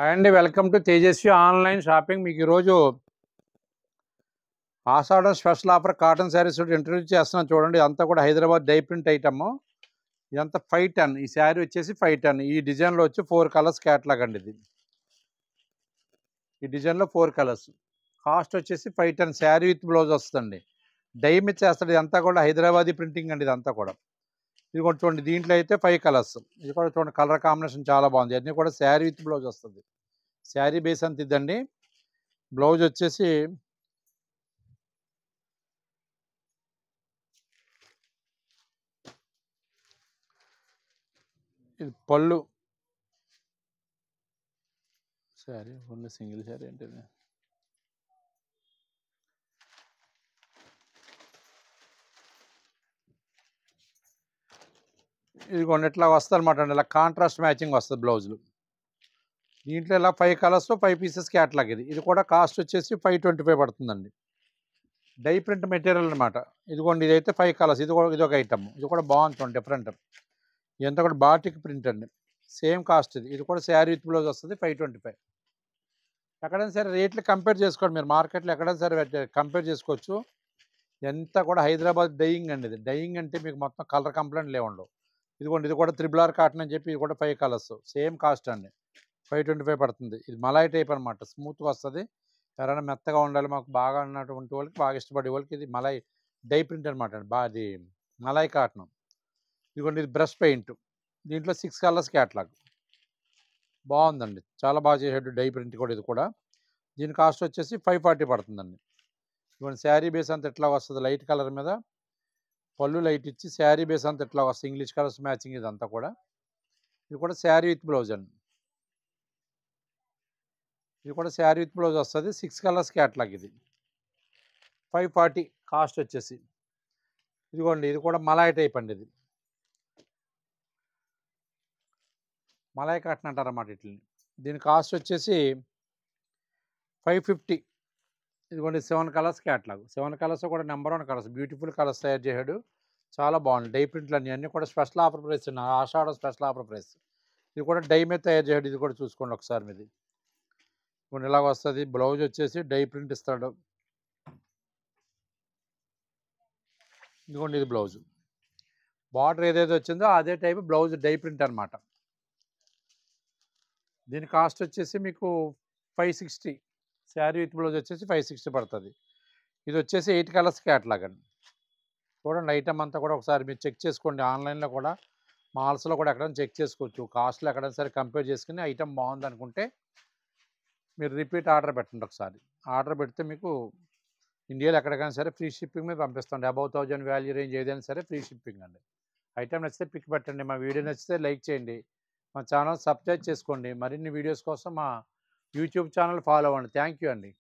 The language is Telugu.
హాయ్ అండి welcome to Tejaswi online shopping మీకు ఈరోజు Ashadham special offer cotton saris introduce చేస్తున్నాను చూడండి అంతా కూడా హైదరాబాద్ డై ప్రింట్ ఐటమ్ ఇదంతా ఫైవ్ టన్ ఈ శారీ వచ్చేసి ఫైవ్ టన్ ఈ డిజైన్లో వచ్చి ఫోర్ కలర్స్ క్యాట్లాగ్ అండి ఇది ఈ డిజైన్లో ఫోర్ కలర్స్ కాస్ట్ వచ్చేసి five ten sari with blouse వస్తుంది డై మీద చేస్తాడు ఇదంతా కూడా హైదరాబాదీ ప్రింటింగ్ అండి ఇదంతా కూడా ఇది కూడా చూడండి దీంట్లో అయితే ఫైవ్ కలర్స్ ఇది కూడా చూడండి కలర్ కాంబినేషన్ చాలా బాగుంది అన్నీ కూడా శారీ విత్ బ్లౌజ్ వస్తుంది శారీ బేస్ అంత ఇద్దండి బ్లౌజ్ వచ్చేసి ఇది పళ్ళు శారీ ఓన్లీ సింగిల్ శారీ అంటే ఇదిగోండి ఇట్లా వస్తుంది అనమాట అండి ఇలా కాంట్రాస్ట్ మ్యాచింగ్ వస్తుంది బ్లౌజులు దీంట్లో ఇలా five colours five pieces catalogue ఇది ఇది కూడా కాస్ట్ వచ్చేసి ఫైవ్ ట్వంటీ ఫైవ్ పడుతుందండి డై ప్రింట్ మెటీరియల్ అనమాట ఇదిగోండి ఇదైతే ఫైవ్ కలర్స్ ఇది కూడా ఇది ఒక ఐటమ్ ఇది కూడా బాగుంటుంది డిఫరెంట్ ఇదంతా కూడా బాటిక్ ప్రింట్ అండి సేమ్ కాస్ట్ ఇది ఇది కూడా శారీ విత్ బ్లౌజ్ వస్తుంది ఫైవ్ ట్వంటీ ఫైవ్ ఎక్కడైనా సరే రేట్లు కంపేర్ చేసుకోండి మీరు మార్కెట్లో ఎక్కడైనా సరే కంపేర్ చేసుకోవచ్చు ఎంత కూడా హైదరాబాద్ డైయింగ్ అండి ఇది డైయింగ్ అంటే మీకు మొత్తం కలర్ కంప్లైంట్ లేవుండవు ఇదిగోండి ఇది కూడా త్రిబుల్ ఆర్ కాటన్ అని చెప్పి ఇది కూడా ఫైవ్ కలర్స్ సేమ్ కాస్ట్ అండి ఫైవ్ ట్వంటీ ఫైవ్ పడుతుంది ఇది మలాయి టైప్ అనమాట స్మూత్గా వస్తుంది ఎవరైనా మెత్తగా ఉండాలి మాకు బాగా ఉన్నటువంటి వాళ్ళకి బాగా ఇష్టపడే వాళ్ళకి ఇది మలాయి డై ప్రింట్ అనమాట అండి బాగా అది మలాయి కాటన్ ఇదిగోండి ఇది బ్రష్ పెయింట్ దీంట్లో సిక్స్ కలర్స్ క్యాట్లాగ్ బాగుందండి చాలా బాగా చేసేటు డై ప్రింట్ కూడా ఇది కూడా దీని కాస్ట్ వచ్చేసి ఫైవ్ ఫార్టీ పడుతుందండి ఇదిగోండి శారీ బేస్ అంత ఎట్లా వస్తుంది లైట్ కలర్ మీద పళ్ళు లైట్ ఇచ్చి శారీ బేస్ అంతా ఇట్లా వస్తుంది ఇంగ్లీష్ కలర్స్ మ్యాచింగ్ ఇదంతా కూడా ఇది కూడా శారీ విత్ బ్లౌజ్ అండి ఇది కూడా శారీ విత్ బ్లౌజ్ వస్తుంది సిక్స్ కలర్స్ క్యాట్లాగ్ ఇది ఫైవ్ ఫార్టీ కాస్ట్ వచ్చేసి ఇదిగోండి ఇది కూడా మలాయ్ టైప్ అండి ఇది మలాయ్ కాటన్ అంటారన్నమాట ఇట్లని దీని కాస్ట్ వచ్చేసి ఫైవ్ ఫిఫ్టీ ఇదిగోండి seven colours catalogue seven colours కూడా number one colours beautiful colours తయారు చేశాడు చాలా బాగుంది డై ప్రింట్లు అన్నీ అన్నీ కూడా special offer price Ashadha special offer price ఇది కూడా డై మీద తయారు చేయడం ఇది కూడా చూసుకోండి ఒకసారి మీది ఇప్పుడు ఇలాగ వస్తుంది బ్లౌజ్ వచ్చేసి డై ప్రింట్ ఇస్తాడు ఇదిగోండి ఇది బ్లౌజ్ బార్డర్ ఏదైతే వచ్చిందో అదే టైప్ బ్లౌజ్ డై ప్రింట్ అనమాట దీని కాస్ట్ వచ్చేసి మీకు five sixty sari with blouse వచ్చేసి ఫైవ్ సిక్స్టీ పడుతుంది ఇది వచ్చేసి ఎయిట్ కలర్స్ క్యాట్లాగ్ అండి చూడండి ఐటమ్ అంతా కూడా ఒకసారి మీరు చెక్ చేసుకోండి ఆన్లైన్లో కూడా మాల్స్లో కూడా ఎక్కడైనా చెక్ చేసుకోవచ్చు కాస్ట్లో ఎక్కడైనా సరే కంపేర్ చేసుకుని ఐటమ్ బాగుంది అనుకుంటే మీరు రిపీట్ ఆర్డర్ పెట్టండి ఒకసారి ఆర్డర్ పెడితే మీకు ఇండియాలో ఎక్కడికైనా సరే ఫ్రీ షిప్పింగ్ మీద పంపిస్తుంది అబౌవ్ థౌజండ్ వాల్యూ రేంజ్ ఏదైనా సరే ఫ్రీ షిప్పింగ్ అండి ఐటమ్ నచ్చితే పిక్ పెట్టండి మా వీడియో నచ్చితే లైక్ చేయండి మా ఛానల్ సబ్స్క్రైబ్ చేసుకోండి మరిన్ని వీడియోస్ కోసం మా యూట్యూబ్ ఛానల్ ఫాలో అవ్వండి థ్యాంక్ యూ అండి